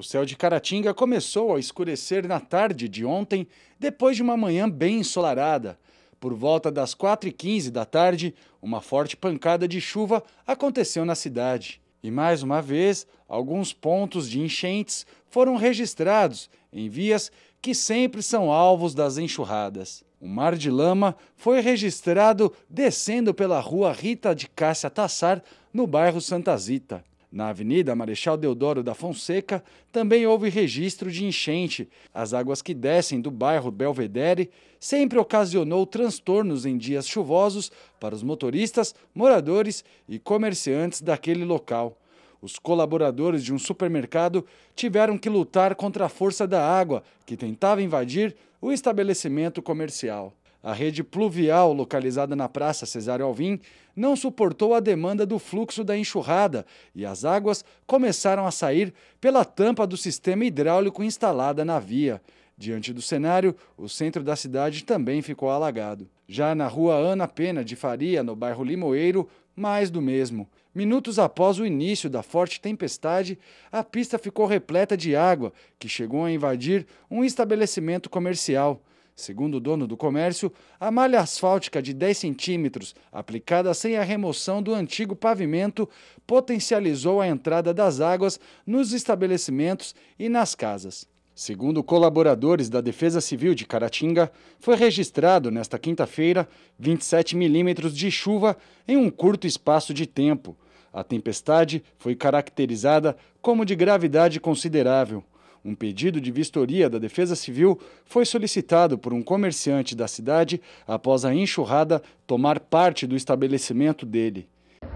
O céu de Caratinga começou a escurecer na tarde de ontem, depois de uma manhã bem ensolarada. Por volta das 4h15 da tarde, uma forte pancada de chuva aconteceu na cidade. E mais uma vez, alguns pontos de enchentes foram registrados em vias que sempre são alvos das enxurradas. Um mar de lama foi registrado descendo pela rua Rita de Cássia Tassar, no bairro Santa Zita. Na Avenida Marechal Deodoro da Fonseca também houve registro de enchente. As águas que descem do bairro Belvedere sempre ocasionou transtornos em dias chuvosos para os motoristas, moradores e comerciantes daquele local. Os colaboradores de um supermercado tiveram que lutar contra a força da água que tentava invadir o estabelecimento comercial. A rede pluvial localizada na Praça Cesário Alvim não suportou a demanda do fluxo da enxurrada e as águas começaram a sair pela tampa do sistema hidráulico instalada na via. Diante do cenário, o centro da cidade também ficou alagado. Já na rua Ana Pena de Faria, no bairro Limoeiro, mais do mesmo. Minutos após o início da forte tempestade, a pista ficou repleta de água, que chegou a invadir um estabelecimento comercial. Segundo o dono do comércio, a malha asfáltica de 10 centímetros, aplicada sem a remoção do antigo pavimento, potencializou a entrada das águas nos estabelecimentos e nas casas. Segundo colaboradores da Defesa Civil de Caratinga, foi registrado nesta quinta-feira 27 milímetros de chuva em um curto espaço de tempo. A tempestade foi caracterizada como de gravidade considerável. Um pedido de vistoria da Defesa Civil foi solicitado por um comerciante da cidade após a enxurrada tomar parte do estabelecimento dele.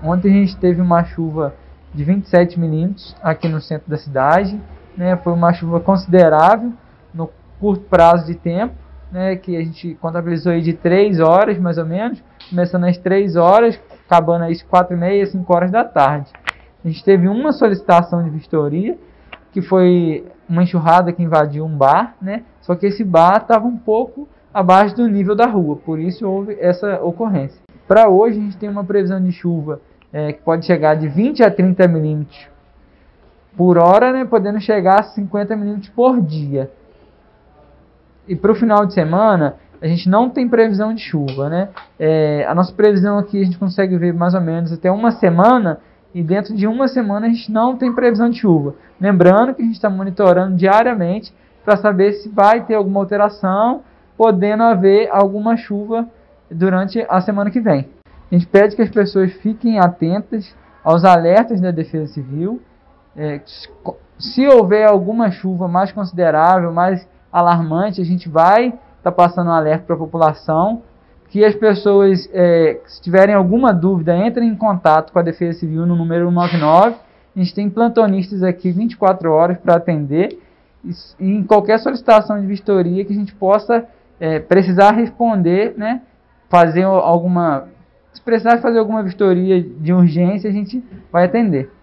Ontem a gente teve uma chuva de 27 milímetros aqui no centro da cidade. Né? Foi uma chuva considerável no curto prazo de tempo, né? que a gente contabilizou aí de 3 horas mais ou menos, começando às 3 horas, acabando às 4 e meia, 5 horas da tarde. A gente teve uma solicitação de vistoria que foi uma enxurrada que invadiu um bar, né? Só que esse bar estava um pouco abaixo do nível da rua, por isso houve essa ocorrência. Para hoje a gente tem uma previsão de chuva é, que pode chegar de 20 a 30 milímetros por hora, né? Podendo chegar a 50 milímetros por dia. E para o final de semana a gente não tem previsão de chuva, né? É, a nossa previsão aqui a gente consegue ver mais ou menos até uma semana e dentro de uma semana a gente não tem previsão de chuva. Lembrando que a gente está monitorando diariamente para saber se vai ter alguma alteração, podendo haver alguma chuva durante a semana que vem. A gente pede que as pessoas fiquem atentas aos alertas da Defesa Civil. É, se houver alguma chuva mais considerável, mais alarmante, a gente vai estar tá passando um alerta para a população que as pessoas, é, se tiverem alguma dúvida, entrem em contato com a Defesa Civil no número 99. A gente tem plantonistas aqui 24 horas para atender e, e, em qualquer solicitação de vistoria que a gente possa é, precisar responder, né, fazer alguma, se precisar fazer alguma vistoria de urgência, a gente vai atender.